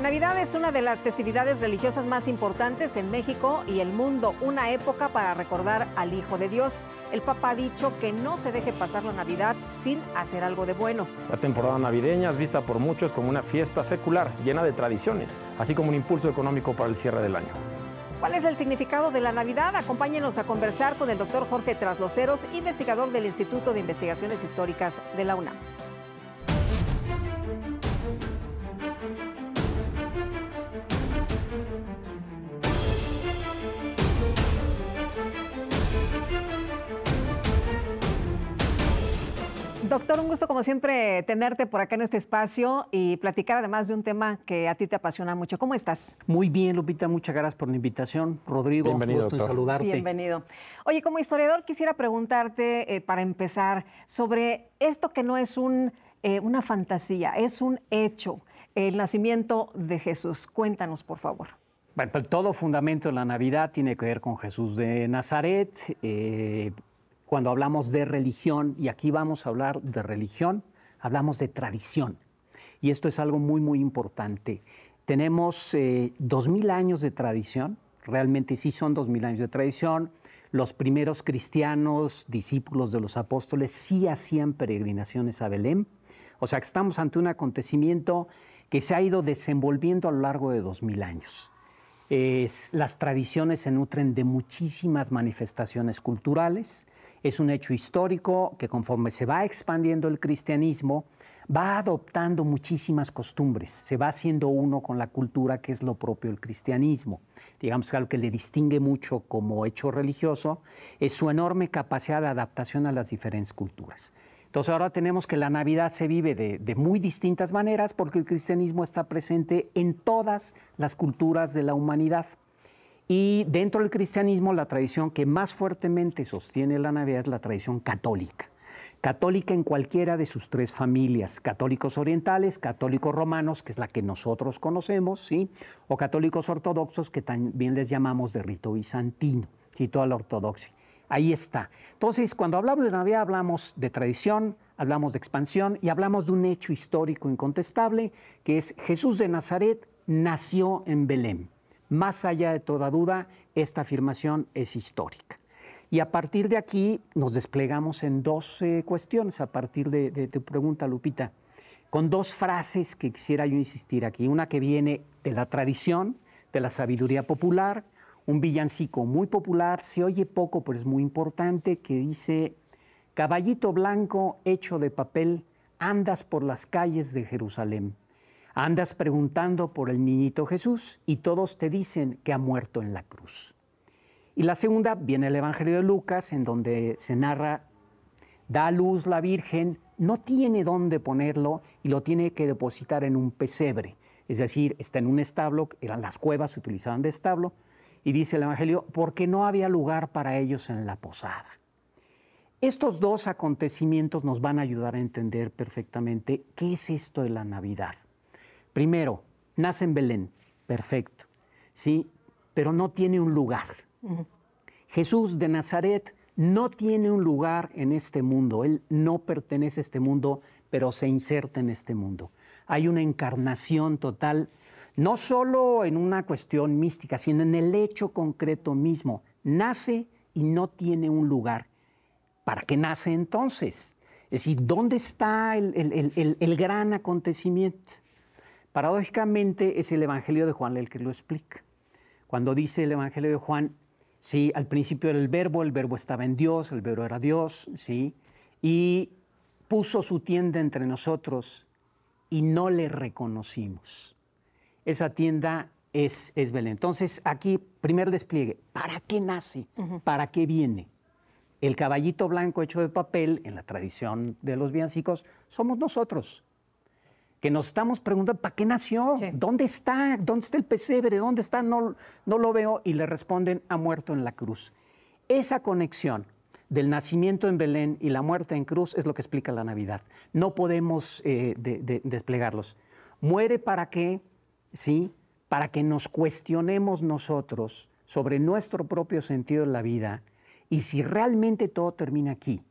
La Navidad es una de las festividades religiosas más importantes en México y el mundo, una época para recordar al Hijo de Dios. El Papa ha dicho que no se deje pasar la Navidad sin hacer algo de bueno. La temporada navideña es vista por muchos como una fiesta secular llena de tradiciones, así como un impulso económico para el cierre del año. ¿Cuál es el significado de la Navidad? Acompáñenos a conversar con el doctor Jorge Trasloceros, investigador del Instituto de Investigaciones Históricas de la UNAM. Doctor, un gusto como siempre tenerte por acá en este espacio y platicar además de un tema que a ti te apasiona mucho. ¿Cómo estás? Muy bien, Lupita, muchas gracias por la invitación. Rodrigo, Bienvenido, gusto en saludarte. Bienvenido. Oye, como historiador quisiera preguntarte eh, para empezar sobre esto que no es eh, una fantasía, es un hecho, el nacimiento de Jesús. Cuéntanos, por favor. Bueno, pues, todo fundamento de la Navidad tiene que ver con Jesús de Nazaret. Eh, cuando hablamos de religión, y aquí vamos a hablar de religión, hablamos de tradición. Y esto es algo muy, muy importante. Tenemos eh, dos años de tradición, realmente sí son 2,000 años de tradición. Los primeros cristianos, discípulos de los apóstoles, sí hacían peregrinaciones a Belén. O sea que estamos ante un acontecimiento que se ha ido desenvolviendo a lo largo de 2,000 años. las tradiciones se nutren de muchísimas manifestaciones culturales, es un hecho histórico que conforme se va expandiendo el cristianismo, va adoptando muchísimas costumbres, se va haciendo uno con la cultura que es lo propio del cristianismo. Digamos que algo que le distingue mucho como hecho religioso es su enorme capacidad de adaptación a las diferentes culturas. Entonces ahora tenemos que la Navidad se vive de, de, muy distintas maneras porque el cristianismo está presente en todas las culturas de la humanidad. Y dentro del cristianismo la tradición que más fuertemente sostiene la Navidad es la tradición católica. Católica en cualquiera de sus tres familias, católicos orientales, católicos romanos, que es la que nosotros conocemos, ¿sí? o católicos ortodoxos, que también les llamamos de rito bizantino, ¿sí? toda la ortodoxia. Ahí está. Entonces, cuando hablamos de Navidad, hablamos de tradición, hablamos de expansión y hablamos de un hecho histórico incontestable, que es Jesús de Nazaret nació en Belén. Más allá de toda duda, esta afirmación es histórica. Y a partir de aquí nos desplegamos en dos cuestiones, a partir de, tu pregunta, Lupita, con dos frases que quisiera yo insistir aquí. Una que viene de la tradición, de la sabiduría popular, un villancico muy popular, se oye poco, pero es muy importante, que dice, caballito blanco hecho de papel, andas por las calles de Jerusalén. Andas preguntando por el niñito Jesús y todos te dicen que ha muerto en la cruz. Y la segunda viene el Evangelio de Lucas, en donde se narra, da a luz la Virgen, no tiene dónde ponerlo y lo tiene que depositar en un pesebre. Es decir, está en un establo, eran las cuevas, se utilizaban de establo, y dice el Evangelio, porque no había lugar para ellos en la posada. Estos dos acontecimientos nos van a ayudar a entender perfectamente qué es esto de la Navidad. Primero, nace en Belén, perfecto, ¿sí? Pero no tiene un lugar. Jesús de Nazaret no tiene un lugar en este mundo, Él no pertenece a este mundo, pero se inserta en este mundo. Hay una encarnación total, no solo en una cuestión mística, sino en el hecho concreto mismo. Nace y no tiene un lugar. ¿Para qué nace entonces? Es decir, ¿dónde está el gran acontecimiento? Paradójicamente es el Evangelio de Juan el que lo explica. Cuando dice el Evangelio de Juan, sí, al principio era el verbo, el verbo estaba en Dios, el verbo era Dios, sí, y puso su tienda entre nosotros y no le reconocimos. Esa tienda es, es Belén. Entonces, aquí, primer despliegue, ¿para qué nace? ¿Para qué viene? El caballito blanco hecho de papel, en la tradición de los viancicos, somos nosotros que nos estamos preguntando, ¿para qué nació? ¿Dónde está? ¿Dónde está el pesebre? ¿Dónde está? No, no lo veo. Y le responden, ha muerto en la cruz. Esa conexión del nacimiento en Belén y la muerte en cruz es lo que explica la Navidad. No podemos eh, desplegarlos. Muere para qué, ¿sí? Para que nos cuestionemos nosotros sobre nuestro propio sentido de la vida y si realmente todo termina aquí.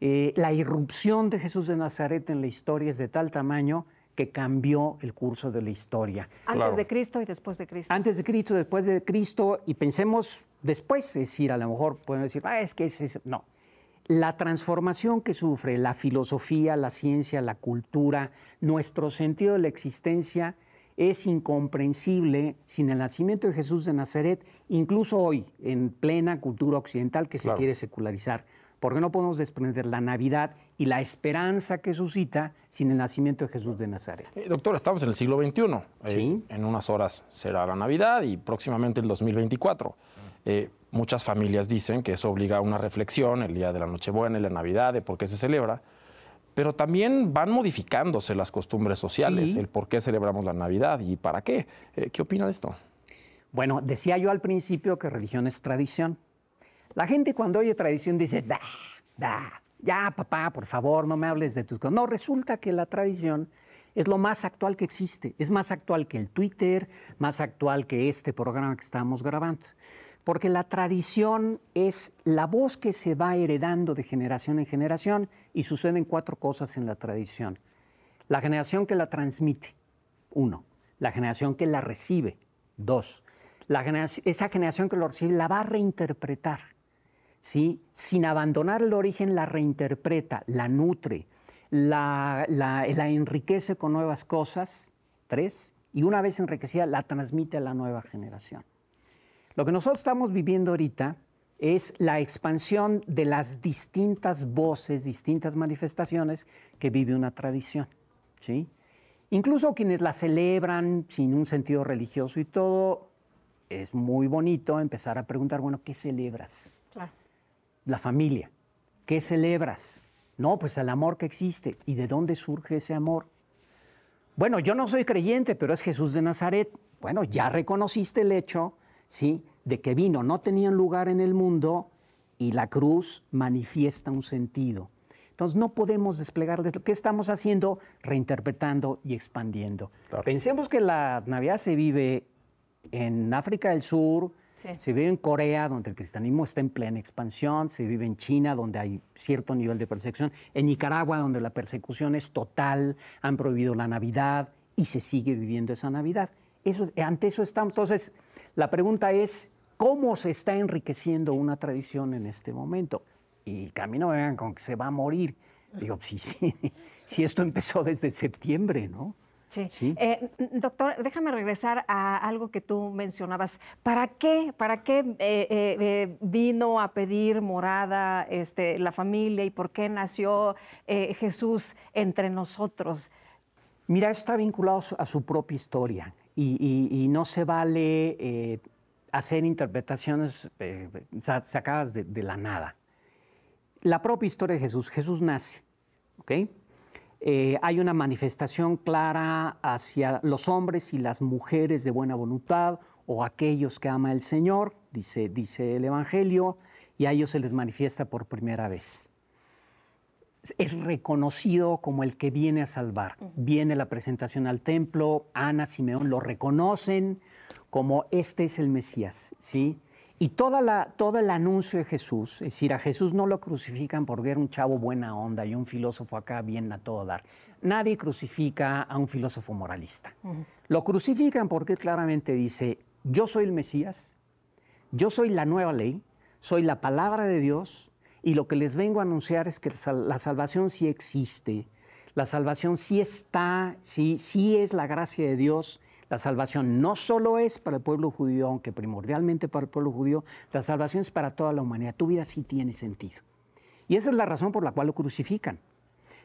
Eh, la irrupción de Jesús de Nazaret en la historia es de tal tamaño que cambió el curso de la historia. Antes de Cristo y después de Cristo. Antes de Cristo, después de Cristo, y pensemos después, es decir, a lo mejor pueden decir, ah, es que es, eso, No. La transformación que sufre la filosofía, la ciencia, la cultura, nuestro sentido de la existencia es incomprensible sin el nacimiento de Jesús de Nazaret, incluso hoy, en plena cultura occidental que se quiere secularizar porque no podemos desprender la Navidad y la esperanza que suscita sin el nacimiento de Jesús de Nazaret. Eh, doctor, estamos en el siglo XXI. Eh, en unas horas será la Navidad y próximamente el 2024. Eh, muchas familias dicen que eso obliga a una reflexión el día de la Nochebuena y la Navidad, de por qué se celebra. Pero también van modificándose las costumbres sociales, el por qué celebramos la Navidad y para qué. ¿Qué opina de esto? Bueno, decía yo al principio que religión es tradición. La gente cuando oye tradición dice, da, da, ya papá, por favor, no me hables de tus cosas. No, resulta que la tradición es lo más actual que existe, es más actual que el Twitter, más actual que este programa que estamos grabando. Porque la tradición es la voz que se va heredando de generación en generación y suceden cuatro cosas en la tradición. La generación que la transmite, uno. La generación que la recibe, dos. esa generación que lo recibe la va a reinterpretar. ¿sí? sin abandonar el origen, la reinterpreta, la nutre, la, enriquece con nuevas cosas, tres, y una vez enriquecida, la transmite a la nueva generación. Lo que nosotros estamos viviendo ahorita es la expansión de las distintas voces, distintas manifestaciones que vive una tradición. ¿sí? Incluso quienes la celebran sin un sentido religioso y todo, es muy bonito empezar a preguntar, bueno, ¿qué celebras? la familia. ¿Qué celebras? No, pues el amor que existe. ¿Y de dónde surge ese amor? Bueno, yo no soy creyente, pero es Jesús de Nazaret. Bueno, ya reconociste el hecho, ¿sí? De que vino, no tenía lugar en el mundo y la cruz manifiesta un sentido. Entonces no podemos desplegar lo que estamos haciendo, reinterpretando y expandiendo. Pensemos que la Navidad se vive en África del Sur, se vive en Corea, donde el cristianismo está en plena expansión, se vive en China, donde hay cierto nivel de persecución, en Nicaragua, donde la persecución es total, han prohibido la Navidad y se sigue viviendo esa Navidad. Eso, ante eso estamos. Entonces, la pregunta es, ¿cómo se está enriqueciendo una tradición en este momento? Y Camino, a con que se va a morir. Digo, pues, sí, sí, esto empezó desde septiembre, ¿no? Sí. Eh, doctor, déjame regresar a algo que tú mencionabas. ¿Para qué, para qué eh, eh, vino a pedir morada este, la familia y por qué nació Jesús entre nosotros? Mira, está vinculado a su propia historia y, no se vale hacer interpretaciones sacadas de, de la nada. La propia historia de Jesús, Jesús nace, ¿ok? Eh, hay una manifestación clara hacia los hombres y las mujeres de buena voluntad o aquellos que ama el Señor, dice, dice el Evangelio, y a ellos se les manifiesta por primera vez. Es reconocido como el que viene a salvar. Viene la presentación al templo, Ana, Simeón lo reconocen como este es el Mesías, ¿sí? Y toda la, todo el anuncio de Jesús, es decir, a Jesús no lo crucifican porque era un chavo buena onda y un filósofo acá bien a todo dar. Nadie crucifica a un filósofo moralista. Lo crucifican porque claramente dice, yo soy el Mesías, yo soy la nueva ley, soy la palabra de Dios y lo que les vengo a anunciar es que la salvación sí existe, la salvación sí está, sí, sí es la gracia de Dios la salvación no solo es para el pueblo judío, aunque primordialmente para el pueblo judío, la salvación es para toda la humanidad. Tu vida sí tiene sentido. Y esa es la razón por la cual lo crucifican.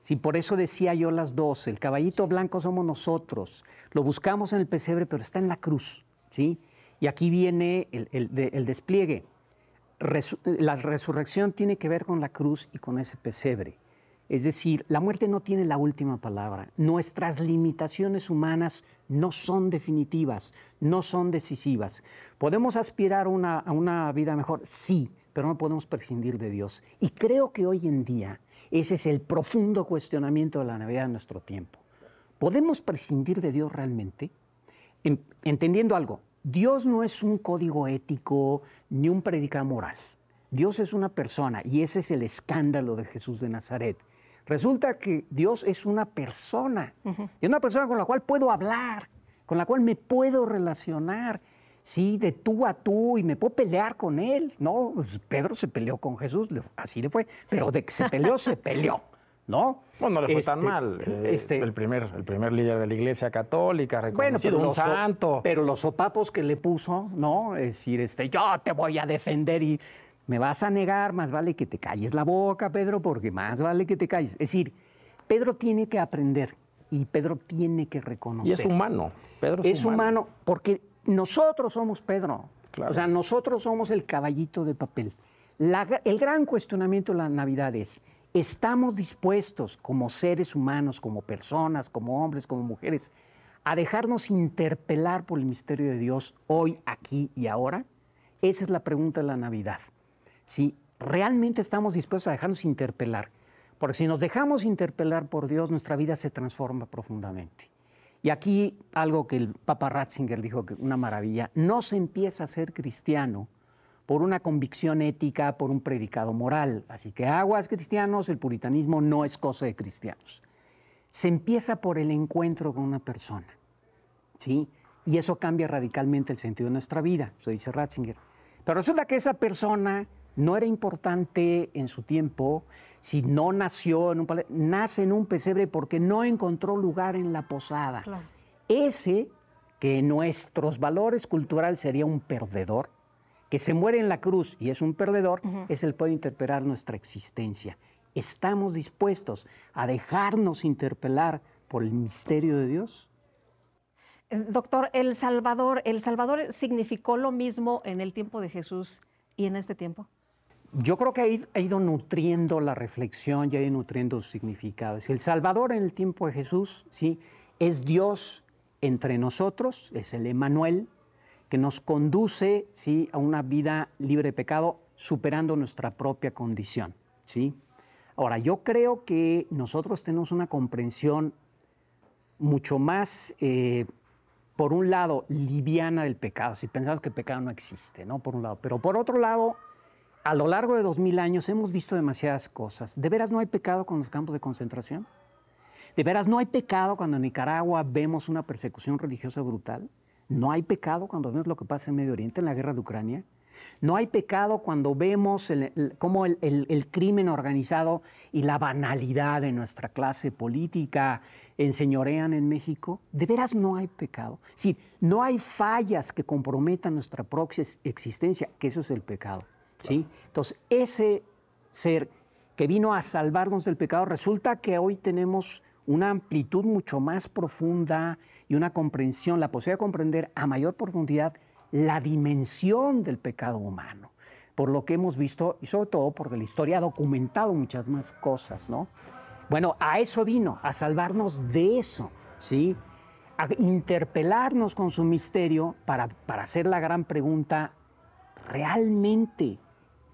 Si por eso decía yo las dos, el caballito blanco somos nosotros, lo buscamos en el pesebre, pero está en la cruz, ¿sí? Y aquí viene el, despliegue. la resurrección tiene que ver con la cruz y con ese pesebre. Es decir, la muerte no tiene la última palabra. Nuestras limitaciones humanas no son definitivas, no son decisivas. ¿Podemos aspirar a una vida mejor? Sí, pero no podemos prescindir de Dios. Y creo que hoy en día ese es el profundo cuestionamiento de la Navidad de nuestro tiempo. ¿Podemos prescindir de Dios realmente? entendiendo algo, Dios no es un código ético ni un predicador moral. Dios es una persona y ese es el escándalo de Jesús de Nazaret. Resulta que Dios es una persona, y es una persona con la cual puedo hablar, con la cual me puedo relacionar, sí, de tú a tú, y me puedo pelear con él. No, pues, Pedro se peleó con Jesús, así le fue, pero de que se peleó, se peleó. ¿no? Bueno, no le fue tan este, mal. Eh, este, el, primer, el primer líder de la iglesia católica, reconocido, bueno, un santo. Pero los sopapos que le puso, ¿no? Es decir, este, yo te voy a defender y me vas a negar, más vale que te calles la boca, Pedro, porque más vale que te calles. Es decir, Pedro tiene que aprender y Pedro tiene que reconocer. Y es humano, Pedro es, humano. porque nosotros somos Pedro. O sea, nosotros somos el caballito de papel. el gran cuestionamiento de la Navidad es, ¿estamos dispuestos como seres humanos, como personas, como hombres, como mujeres, a dejarnos interpelar por el misterio de Dios hoy, aquí y ahora? Esa es la pregunta de la Navidad si realmente estamos dispuestos a dejarnos interpelar. Porque si nos dejamos interpelar por Dios, nuestra vida se transforma profundamente. Y aquí algo que el Papa Ratzinger dijo que una maravilla, no se empieza a ser cristiano por una convicción ética, por un predicado moral. Así que aguas cristianos, el puritanismo no es cosa de cristianos. Se empieza por el encuentro con una persona. ¿Sí? Y eso cambia radicalmente el sentido de nuestra vida, eso dice Ratzinger. Pero resulta que esa persona no era importante en su tiempo si no nació en un nace en un pesebre porque no encontró lugar en la posada. Ese, que nuestros valores culturales sería un perdedor, que se muere en la cruz y es un perdedor, es el puede interpelar nuestra existencia. ¿Estamos dispuestos a dejarnos interpelar por el misterio de Dios? Eh, doctor, El Salvador, ¿El Salvador significó lo mismo en el tiempo de Jesús y en este tiempo? yo creo que ha ido nutriendo la reflexión y ha ido nutriendo su significado. El Salvador en el tiempo de Jesús, sí, es Dios entre nosotros, es el Emanuel, que nos conduce ¿sí? a una vida libre de pecado, superando nuestra propia condición. ¿sí? Ahora, yo creo que nosotros tenemos una comprensión mucho más, eh, por un lado, liviana del pecado, si pensamos que el pecado no existe, ¿no? Por un lado, pero por otro lado, a lo largo de dos mil años hemos visto demasiadas cosas. ¿De veras no hay pecado con los campos de concentración? ¿De veras no hay pecado cuando en Nicaragua vemos una persecución religiosa brutal? ¿No hay pecado cuando vemos lo que pasa en Medio Oriente, en la guerra de Ucrania? ¿No hay pecado cuando vemos cómo el, crimen organizado y la banalidad de nuestra clase política enseñorean en México? ¿De veras no hay pecado? Si no hay fallas que comprometan nuestra próxima existencia, que eso es el pecado. Entonces, ese ser que vino a salvarnos del pecado, resulta que hoy tenemos una amplitud mucho más profunda y una comprensión, la posibilidad de comprender a mayor profundidad la dimensión del pecado humano, por lo que hemos visto y sobre todo porque la historia ha documentado muchas más cosas, Bueno, a eso vino, a salvarnos de eso, ¿sí? A interpelarnos con su misterio para hacer la gran pregunta, ¿realmente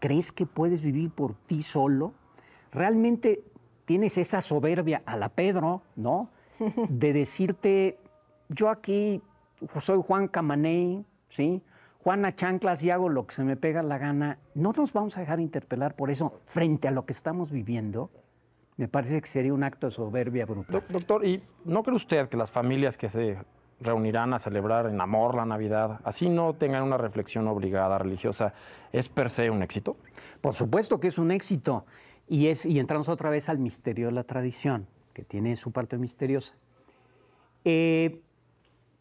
¿Crees que puedes vivir por ti solo? Realmente tienes esa soberbia a la Pedro, ¿no? De decirte, yo aquí pues, soy Juan Camané, ¿sí? Juana Chanclas y hago lo que se me pega la gana. No nos vamos a dejar interpelar por eso frente a lo que estamos viviendo. Me parece que sería un acto de soberbia brutal. Doctor, ¿y no cree usted que las familias que se reunirán a celebrar en amor la Navidad, así no tengan una reflexión obligada religiosa, ¿es per se un éxito? Por supuesto que es un éxito. Y, es, y entramos otra vez al misterio de la tradición, que tiene su parte misteriosa. Eh,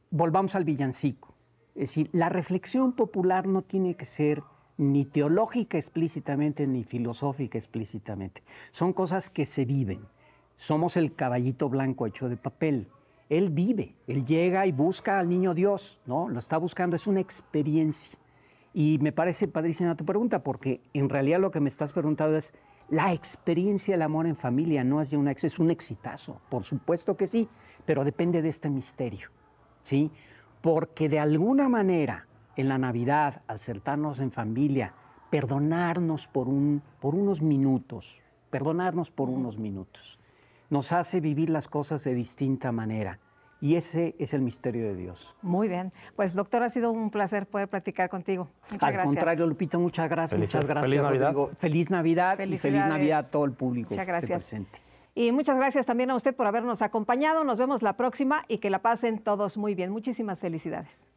volvamos al villancico. Es decir, la reflexión popular no tiene que ser ni teológica explícitamente ni filosófica explícitamente. Son cosas que se viven. Somos el caballito blanco hecho de papel. Él vive, él llega y busca al niño Dios, ¿no? Lo está buscando, es una experiencia. Y me parece padrísima tu pregunta, porque en realidad lo que me estás preguntando es la experiencia del amor en familia, no es de una es un exitazo, por supuesto que sí, pero depende de este misterio, ¿sí? Porque de alguna manera en la Navidad, al sentarnos en familia, perdonarnos por, un, por unos minutos, perdonarnos por unos minutos nos hace vivir las cosas de distinta manera. Y ese es el misterio de Dios. Muy bien. Pues, doctor, ha sido un placer poder platicar contigo. Muchas Al gracias. contrario, Lupita, muchas gracias. gracias, feliz Navidad. Feliz Navidad y feliz Navidad a todo el público muchas gracias. presente. Y muchas gracias también a usted por habernos acompañado. Nos vemos la próxima y que la pasen todos muy bien. Muchísimas felicidades.